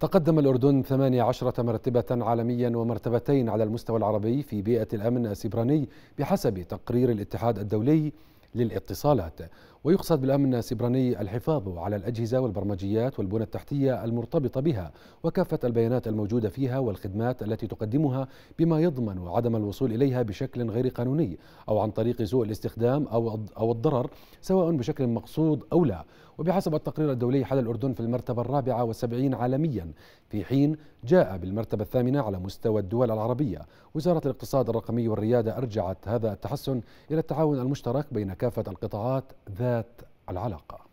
تقدم الأردن 18 مرتبة عالميا ومرتبتين على المستوى العربي في بيئة الأمن السبراني بحسب تقرير الاتحاد الدولي للاتصالات ويقصد بالأمن السبراني الحفاظ على الأجهزة والبرمجيات والبنى التحتية المرتبطة بها وكافة البيانات الموجودة فيها والخدمات التي تقدمها بما يضمن عدم الوصول إليها بشكل غير قانوني أو عن طريق سوء الاستخدام أو أو الضرر سواء بشكل مقصود أو لا وبحسب التقرير الدولي حل الأردن في المرتبة الرابعة والسبعين عالميا في حين جاء بالمرتبة الثامنة على مستوى الدول العربية وزارة الاقتصاد الرقمي والريادة أرجعت هذا التحسن إلى التعاون المشترك بين كافة القطاعات ذات العلاقة